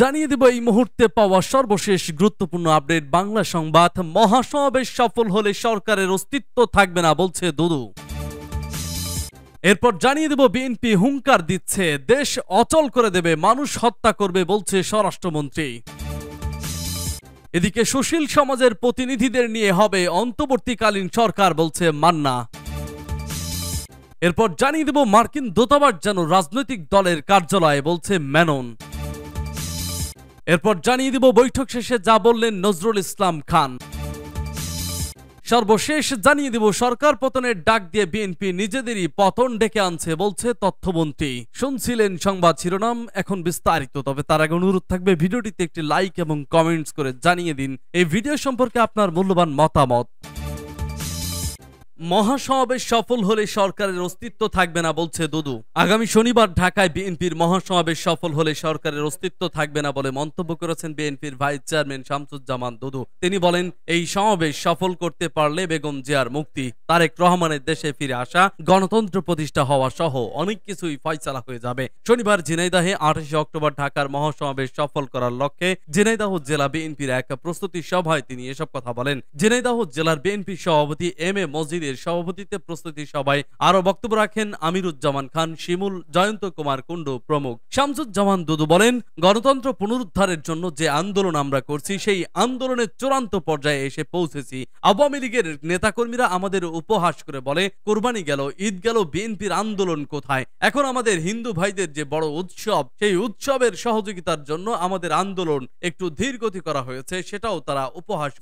জানিয়ে দেব এই মুহূর্তে পাওয়া সর্বশেষ গুরুত্বপূর্ণ আপডেট বাংলা সংবাদ মহাসমাবেশ সফল হলে সরকারের অস্তিত্ব থাকবে না বলছে দুদু এরপর জানিয়ে দেব বিএনপি হুঙ্কার দিচ্ছে দেশ অচল করে দেবে মানুষ হত্যা করবে বলছে স্বরাষ্ট্রমন্ত্রী এদিকে সুশীল সমাজের প্রতিনিধিদের নিয়ে হবে অন্তর্বর্তীকালীন সরকার বলছে মান্না এরপর জানিয়ে দেব মার্কিন দূতাবাস যেন রাজনৈতিক দলের কার্যালয়ে বলছে ম্যানন এরপর জানিয়ে দিব বৈঠক শেষে যা বললেন নজরুল ইসলাম খান সর্বশেষ জানিয়ে দিব সরকার পতনের ডাক দিয়ে বিএনপি নিজেদেরই পতন ডেকে আনছে বলছে তথ্যমন্ত্রী শুনছিলেন সংবাদ শিরোনাম এখন বিস্তারিত তবে তার আগে অনুরোধ থাকবে ভিডিওটিতে একটি লাইক এবং কমেন্টস করে জানিয়ে দিন এই ভিডিও সম্পর্কে আপনার মূল্যবান মতামত মহাসমাবেশ সফল হলে সরকারের অস্তিত্ব থাকবে না বলছে দুদু আগামী শনিবার ঢাকায় বিএনপির মহাসমাবেশ সফল হলে সরকারের অস্তিত্ব থাকবে না বলে মন্তব্য করেছেন বিএনপির ভাইস চেয়ারম্যান শামসুজ্জামান দুদু তিনি বলেন এই সমাবেশ সফল করতে পারলে বেগম জিয়ার মুক্তি তারেক রহমানের দেশে ফিরে আসা গণতন্ত্র প্রতিষ্ঠা হওয়া সহ অনেক কিছুই ফয়সালা হয়ে যাবে শনিবার ঝিনাইদাহে আঠাশে অক্টোবর ঢাকার মহাসমাবেশ সফল করার লক্ষ্যে ঝিনাইদাহ জেলা বিএনপির এক প্রস্তুতি সভায় তিনি এসব কথা বলেন ঝিনাইদাহ জেলার বিএনপি সভাপতি এম এ মসজিদের কমিটির সভাপতিত্বে প্রস্তুতি সভায় আরো বক্তব্য রাখেন আমিরুজ্জামান খান শিমুল জয়ন্ত কুমার কুণ্ডু প্রমুখ শামসুজ্জামান দুদু বলেন গণতন্ত্র পুনরুদ্ধারের জন্য যে আন্দোলন আমরা করছি সেই আন্দোলনের চূড়ান্ত পর্যায়ে এসে পৌঁছেছি আওয়ামী লীগের নেতাকর্মীরা আমাদের উপহাস করে বলে কোরবানি গেল ঈদ গেল বিএনপির আন্দোলন কোথায় এখন আমাদের হিন্দু ভাইদের যে বড় উৎসব সেই উৎসবের সহযোগিতার জন্য আমাদের আন্দোলন একটু ধীর গতি করা হয়েছে সেটাও তারা উপহাস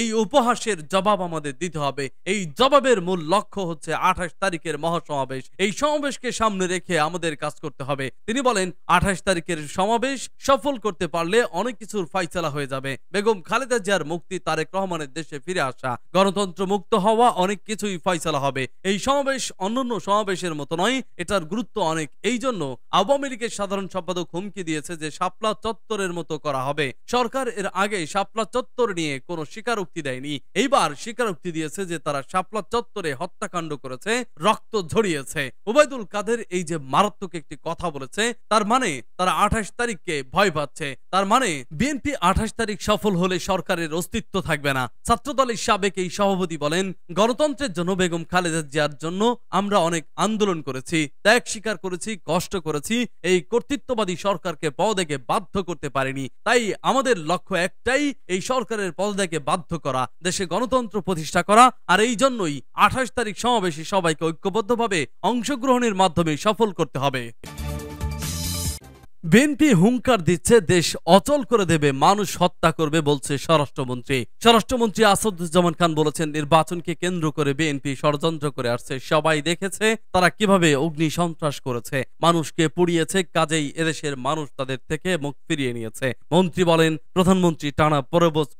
এই উপহাসের জবাব আমাদের দিতে হবে এই জবাবে র্যাবের মূল লক্ষ্য হচ্ছে আঠাশ তারিখের মহাসমাবেশ এই সমাবেশকে সামনে রেখে আমাদের কাজ করতে হবে তিনি বলেন আঠাশ তারিখের সমাবেশ সফল করতে পারলে অনেক কিছুর ফাইসলা হয়ে যাবে বেগম খালেদা জিয়ার মুক্তি তারেক রহমানের দেশে ফিরে আসা গণতন্ত্র মুক্ত হওয়া অনেক কিছুই ফাইসলা হবে এই সমাবেশ অন্যান্য সমাবেশের মতো নয় এটার গুরুত্ব অনেক এই জন্য আওয়ামী লীগের সাধারণ সম্পাদক হুমকি দিয়েছে যে শাপলা চত্বরের মতো করা হবে সরকার এর আগে শাপলা চত্বর নিয়ে কোনো স্বীকারোক্তি দেয়নি এইবার স্বীকারোক্তি দিয়েছে যে তারা শাপলা চত্বরে হত্যাকাণ্ড করেছে রক্ত ঝরিয়েছে ওবায়দুল কাদের এই যে মারাত্মক একটি কথা বলেছে তার মানে তারা আঠাশ তারিখকে ভয় পাচ্ছে তার মানে বিএনপি আঠাশ তারিখ সফল হলে সরকারের অস্তিত্ব থাকবে না ছাত্রদলের সাবেক এই সভাপতি বলেন গণতন্ত্রের জন্য বেগম খালেদা জিয়ার জন্য আমরা অনেক আন্দোলন করেছি ত্যাগ স্বীকার করেছি কষ্ট করেছি এই কর্তৃত্ববাদী সরকারকে পদেকে বাধ্য করতে পারিনি তাই আমাদের লক্ষ্য একটাই এই সরকারের পদেকে বাধ্য করা দেশে গণতন্ত্র প্রতিষ্ঠা করা আর এই জন্যই আঠাশ তারিখ সমাবেশে সবাইকে ঐক্যবদ্ধভাবে অংশগ্রহণের মাধ্যমে সফল করতে হবে বিএনপি হুঙ্কার দিচ্ছে দেশ অচল করে দেবে মানুষ হত্যা করবে বলছে স্বরাষ্ট্রমন্ত্রী স্বরাষ্ট্রমন্ত্রী আসাদুজ্জামান খান বলেছেন নির্বাচনকে কেন্দ্র করে বিএনপি ষড়যন্ত্র করে আসছে সবাই দেখেছে তারা কিভাবে অগ্নি সন্ত্রাস করেছে মানুষকে পুড়িয়েছে কাজেই এদেশের মানুষ তাদের থেকে মুখ ফিরিয়ে নিয়েছে মন্ত্রী বলেন প্রধানমন্ত্রী টানা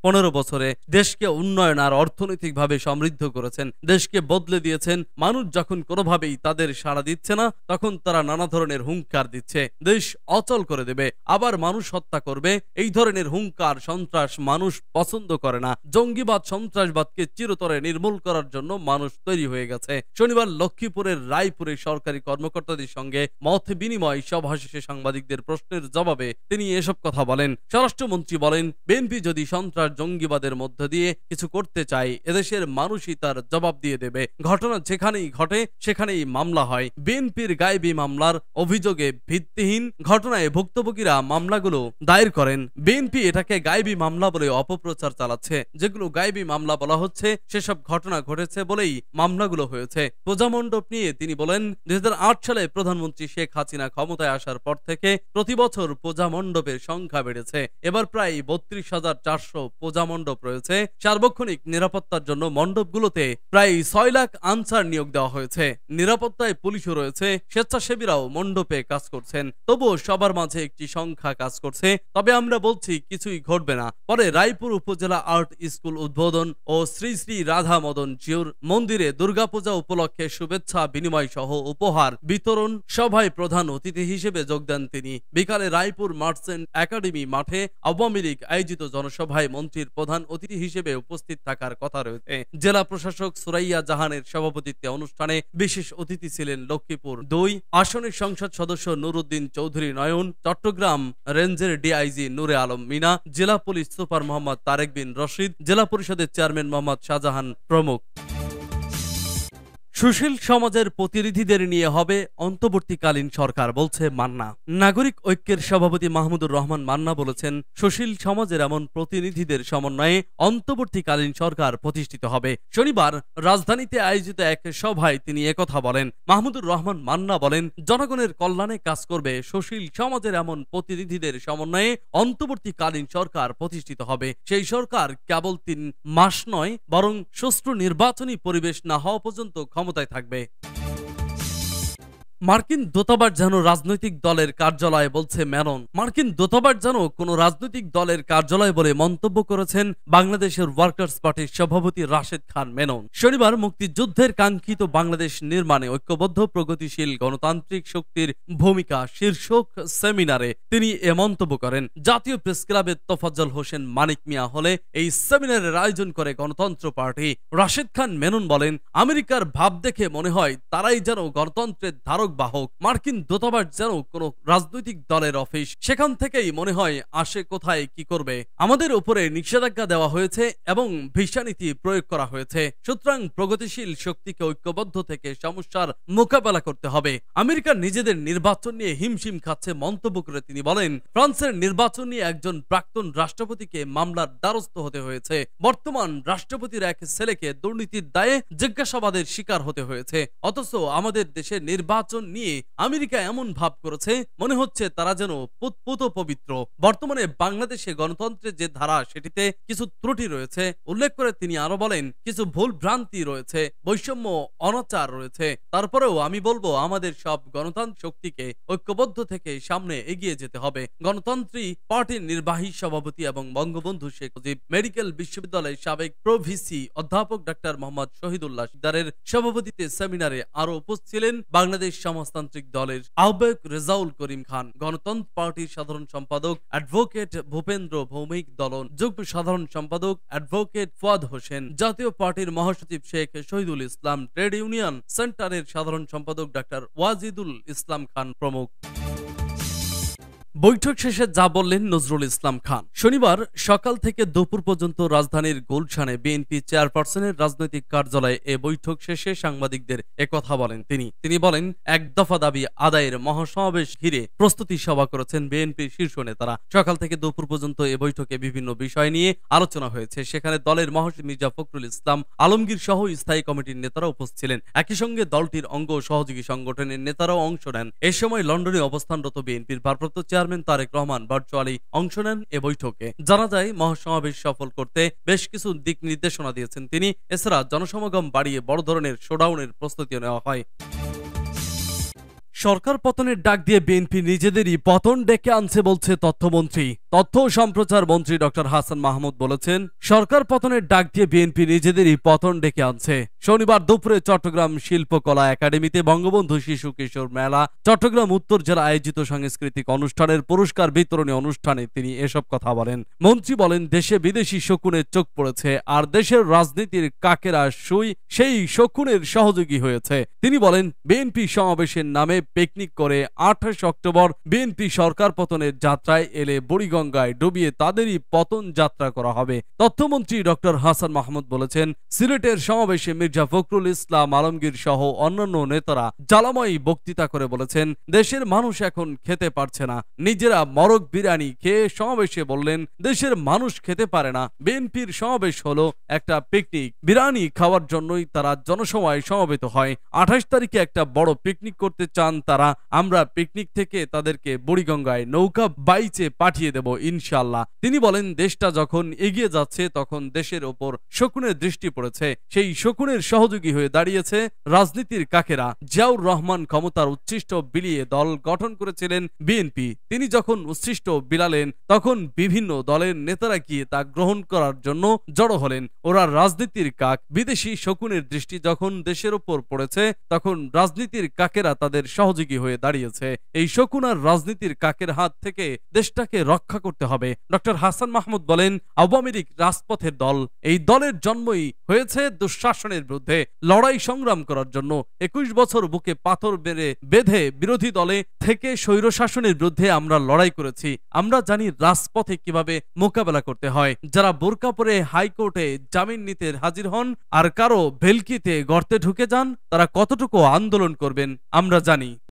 পনেরো বছরে দেশকে উন্নয়ন আর অর্থনৈতিকভাবে সমৃদ্ধ করেছেন দেশকে বদলে দিয়েছেন মানুষ যখন কোনোভাবেই তাদের সাড়া দিচ্ছে না তখন তারা নানা ধরনের হুঙ্কার দিচ্ছে দেশ অচল অচল করে দেবে আবার মানুষ হত্যা করবে এই ধরনের হুঙ্কার সন্ত্রাস মানুষ পছন্দ করে না জঙ্গিবাদ সন্ত্রাসবাদকে চিরতরে নির্মূল করার জন্য মানুষ তৈরি হয়ে গেছে শনিবার লক্ষ্মীপুরের রায়পুরে সরকারি কর্মকর্তাদের সঙ্গে মত বিনিময় সভা শেষে সাংবাদিকদের প্রশ্নের জবাবে তিনি এসব কথা বলেন স্বরাষ্ট্রমন্ত্রী বলেন বিএনপি যদি সন্ত্রাস জঙ্গিবাদের মধ্য দিয়ে কিছু করতে চায় এদেশের মানুষই তার জবাব দিয়ে দেবে ঘটনা যেখানেই ঘটে সেখানেই মামলা হয় বিএনপির গায়েবী মামলার অভিযোগে ভিত্তিহীন ঘটনায় বিষয়ে ভুক্তভোগীরা মামলাগুলো দায়ের করেন বিএনপি এটাকে গায়েবী মামলা বলে অপপ্রচার চালাচ্ছে যেগুলো গায়েবী মামলা বলা হচ্ছে সেসব ঘটনা ঘটেছে বলেই মামলাগুলো হয়েছে প্রজামণ্ডপ নিয়ে তিনি বলেন দুই সালে প্রধানমন্ত্রী শেখ হাসিনা ক্ষমতায় আসার পর থেকে প্রতি বছর প্রজামণ্ডপের সংখ্যা বেড়েছে এবার প্রায় বত্রিশ হাজার চারশো প্রজামণ্ডপ রয়েছে সার্বক্ষণিক নিরাপত্তার জন্য মণ্ডপগুলোতে প্রায় ছয় লাখ আনসার নিয়োগ দেওয়া হয়েছে নিরাপত্তায় পুলিশও রয়েছে স্বেচ্ছাসেবীরাও মণ্ডপে কাজ করছেন তবুও সবার সবার মাঝে একটি সংখ্যা কাজ করছে তবে আমরা বলছি কিছুই ঘটবে না পরে রায়পুর উপজেলা আর্ট স্কুল উদ্বোধন ও শ্রী শ্রী রাধা মদন জিউর মন্দিরে দুর্গাপূজা উপলক্ষে শুভেচ্ছা বিনিময় সহ উপহার বিতরণ সভায় প্রধান অতিথি হিসেবে যোগ দেন তিনি বিকালে রায়পুর মার্চেন্ট একাডেমি মাঠে আওয়ামী লীগ আয়োজিত জনসভায় মন্ত্রীর প্রধান অতিথি হিসেবে উপস্থিত থাকার কথা রয়েছে জেলা প্রশাসক সুরাইয়া জাহানের সভাপতিত্বে অনুষ্ঠানে বিশেষ অতিথি ছিলেন লক্ষ্মীপুর দুই আসনের সংসদ সদস্য নুরুদ্দিন চৌধুরী নয় হুমায়ুন চট্টগ্রাম রেঞ্জের ডিআইজি নূরে আলম মিনা জেলা পুলিশ সুপার মোহাম্মদ তারেক বিন রশিদ জেলা পরিষদের চেয়ারম্যান মোহাম্মদ শাহজাহান প্রমুখ সুশীল সমাজের প্রতিনিধিদের নিয়ে হবে অন্তর্বর্তীকালীন সরকার বলছে মান্না নাগরিক ঐক্যের সভাপতি মাহমুদুর রহমান মান্না বলেছেন সুশীল সমাজের এমন প্রতিনিধিদের সমন্বয়ে অন্তর্বর্তীকালীন সরকার প্রতিষ্ঠিত হবে শনিবার রাজধানীতে আয়োজিত এক সভায় তিনি একথা বলেন মাহমুদুর রহমান মান্না বলেন জনগণের কল্যাণে কাজ করবে সুশীল সমাজের এমন প্রতিনিধিদের সমন্বয়ে অন্তর্বর্তীকালীন সরকার প্রতিষ্ঠিত হবে সেই সরকার কেবল তিন মাস নয় বরং সুষ্ঠু নির্বাচনী পরিবেশ না হওয়া পর্যন্ত ক্ষমতা ক্ষমতায় থাকবে মার্কিন দূতাবাস যেন রাজনৈতিক দলের কার্যালয় বলছে ম্যারন মার্কিন দূতাবাস যেন কোনো রাজনৈতিক দলের কার্যালয় বলে মন্তব্য করেছেন বাংলাদেশের ওয়ার্কার্স পার্টির সভাপতি রাশেদ খান মেনন শনিবার মুক্তিযুদ্ধের কাঙ্ক্ষিত বাংলাদেশ নির্মাণে ঐক্যবদ্ধ প্রগতিশীল গণতান্ত্রিক শক্তির ভূমিকা শীর্ষক সেমিনারে তিনি এ মন্তব্য করেন জাতীয় প্রেস ক্লাবের তোফাজ্জল হোসেন মানিক মিয়া হলে এই সেমিনারের আয়োজন করে গণতন্ত্র পার্টি রাশেদ খান মেনন বলেন আমেরিকার ভাব দেখে মনে হয় তারাই যেন গণতন্ত্রের ধারক স্মারক বাহক মার্কিন দূতাবাস যেন কোন রাজনৈতিক দলের অফিস সেখান থেকেই মনে হয় আসে কোথায় কি করবে আমাদের উপরে নিষেধাজ্ঞা দেওয়া হয়েছে এবং ভিসা নীতি প্রয়োগ করা হয়েছে সুতরাং প্রগতিশীল শক্তিকে ঐক্যবদ্ধ থেকে সমস্যার মোকাবেলা করতে হবে আমেরিকা নিজেদের নির্বাচন নিয়ে হিমশিম খাচ্ছে মন্তব্য করে তিনি বলেন ফ্রান্সের নির্বাচন নিয়ে একজন প্রাক্তন রাষ্ট্রপতিকে মামলার দ্বারস্থ হতে হয়েছে বর্তমান রাষ্ট্রপতির এক ছেলেকে দুর্নীতির দায়ে জিজ্ঞাসাবাদের শিকার হতে হয়েছে অথচ আমাদের দেশে নির্বাচন নির্বাচন নিয়ে আমেরিকা এমন ভাব করেছে মনে হচ্ছে তারা যেন পুতপুত পবিত্র বর্তমানে বাংলাদেশে গণতন্ত্রের যে ধারা সেটিতে কিছু ত্রুটি রয়েছে উল্লেখ করে তিনি আরো বলেন কিছু ভুল ভ্রান্তি রয়েছে বৈষম্য অনাচার রয়েছে তারপরেও আমি বলবো আমাদের সব গণতান্ত্রিক শক্তিকে ঐক্যবদ্ধ থেকে সামনে এগিয়ে যেতে হবে গণতন্ত্রী পার্টির নির্বাহী সভাপতি এবং বঙ্গবন্ধু শেখ মুজিব মেডিকেল বিশ্ববিদ্যালয়ের সাবেক প্রভিসি অধ্যাপক ডাক্তার মোহাম্মদ শহীদুল্লাহ সিকদারের সভাপতিতে সেমিনারে আরো উপস্থিত ছিলেন বাংলাদেশ সমাজতান্ত্রিক দলের আহ্বায়ক রেজাউল করিম খান গণতন্ত্র পার্টির সাধারণ সম্পাদক অ্যাডভোকেট ভূপেন্দ্র ভৌমিক দলন যুগ্ম সাধারণ সম্পাদক অ্যাডভোকেট ফুয়াদ হোসেন জাতীয় পার্টির মহাসচিব শেখ শহীদুল ইসলাম ট্রেড ইউনিয়ন সেন্টারের সাধারণ সম্পাদক ডাক্তার ওয়াজিদুল ইসলাম খান প্রমুখ বৈঠক শেষে যা বললেন নজরুল ইসলাম খান শনিবার সকাল থেকে দুপুর পর্যন্ত রাজধানীর গুলশানে বিএনপি চেয়ারপারসনের রাজনৈতিক কার্যালয়ে এ বৈঠক শেষে সাংবাদিকদের একথা বলেন তিনি তিনি বলেন এক দফা দাবি আদায়ের মহাসমাবেশ ঘিরে প্রস্তুতি সভা করেছেন বিএনপির শীর্ষ নেতারা সকাল থেকে দুপুর পর্যন্ত এ বৈঠকে বিভিন্ন বিষয় নিয়ে আলোচনা হয়েছে সেখানে দলের মহাসচিব মির্জা ফখরুল ইসলাম আলমগীর সহ স্থায়ী কমিটির নেতারা উপস্থিত ছিলেন একই সঙ্গে দলটির অঙ্গ সহযোগী সংগঠনের নেতারাও অংশ নেন এ সময় লন্ডনে অবস্থানরত বিএনপির ভারপ্রাপ্ত chair chairman Tarek Rahman virtually অংশ নেন এ বৈঠকে জানা যায় মহাসমাবেশ সফল করতে বেশ কিছু দিক নির্দেশনা দিয়েছেন তিনি এছাড়া জনসমাগম বাড়িয়ে বড় ধরনের শোডাউনের প্রস্তুতিও নেওয়া হয় সরকার পতনের ডাক দিয়ে বিএনপি নিজেদেরই পতন ডেকে আনছে বলছে তথ্যমন্ত্রী তথ্য সম্প্রচার মন্ত্রী ডক্টর হাসান মাহমুদ বলেছেন সরকার পতনের ডাক দিয়ে বিএনপি নিজেদেরই পতন ডেকে আনছে শনিবার দুপুরে চট্টগ্রাম শিল্পকলা একাডেমিতে বঙ্গবন্ধু শিশু কিশোর মেলা চট্টগ্রাম উত্তর জেলা আয়োজিত সাংস্কৃতিক অনুষ্ঠানের পুরস্কার বিতরণী অনুষ্ঠানে তিনি এসব কথা বলেন মন্ত্রী বলেন দেশে বিদেশি শকুনের চোখ পড়েছে আর দেশের রাজনীতির কাকেরা সুই সেই শকুনের সহযোগী হয়েছে তিনি বলেন বিএনপি সমাবেশের নামে পিকনিক করে আঠাশ অক্টোবর বিএনপি সরকার পতনের যাত্রায় এলে বুড়িগঞ্জ গঙ্গায় ডুবিয়ে তাদেরই পতন যাত্রা করা হবে তথ্যমন্ত্রী ডক্টর হাসান মাহমুদ বলেছেন সিলেটের সমাবেশে মির্জা ফখরুল ইসলাম আলমগীর সহ অন্যান্য নেতারা জ্বালাময়ী বক্তৃতা করে বলেছেন দেশের মানুষ এখন খেতে পারছে না নিজেরা মরক বিরিয়ানি খেয়ে সমাবেশে বললেন দেশের মানুষ খেতে পারে না বিএনপির সমাবেশ হলো একটা পিকনিক বিরিয়ানি খাওয়ার জন্যই তারা জনসভায় সমবেত হয় আঠাশ তারিখে একটা বড় পিকনিক করতে চান তারা আমরা পিকনিক থেকে তাদেরকে বুড়িগঙ্গায় নৌকা বাইচে পাঠিয়ে দেব যাব ইনশাল্লাহ তিনি বলেন দেশটা যখন এগিয়ে যাচ্ছে তখন দেশের ওপর শকুনের দৃষ্টি পড়েছে সেই শকুনের সহযোগী হয়ে দাঁড়িয়েছে রাজনীতির কাকেরা জিয়াউর রহমান ক্ষমতার উচ্ছিষ্ট বিলিয়ে দল গঠন করেছিলেন বিএনপি তিনি যখন উচ্ছিষ্ট বিলালেন তখন বিভিন্ন দলের নেতারা গিয়ে তা গ্রহণ করার জন্য জড়ো হলেন ওরা রাজনীতির কাক বিদেশি শকুনের দৃষ্টি যখন দেশের ওপর পড়েছে তখন রাজনীতির কাকেরা তাদের সহযোগী হয়ে দাঁড়িয়েছে এই শকুন আর রাজনীতির কাকের হাত থেকে দেশটাকে রক্ষা রক্ষা করতে হবে ডক্টর হাসান মাহমুদ বলেন আওয়ামী লীগ রাজপথের দল এই দলের জন্মই হয়েছে দুঃশাসনের বিরুদ্ধে লড়াই সংগ্রাম করার জন্য একুশ বছর বুকে পাথর বেড়ে বেঁধে বিরোধী দলে থেকে স্বৈরশাসনের বিরুদ্ধে আমরা লড়াই করেছি আমরা জানি রাজপথে কিভাবে মোকাবেলা করতে হয় যারা বোরকা পরে হাইকোর্টে জামিন নিতে হাজির হন আর কারো ভেলকিতে গর্তে ঢুকে যান তারা কতটুকু আন্দোলন করবেন আমরা জানি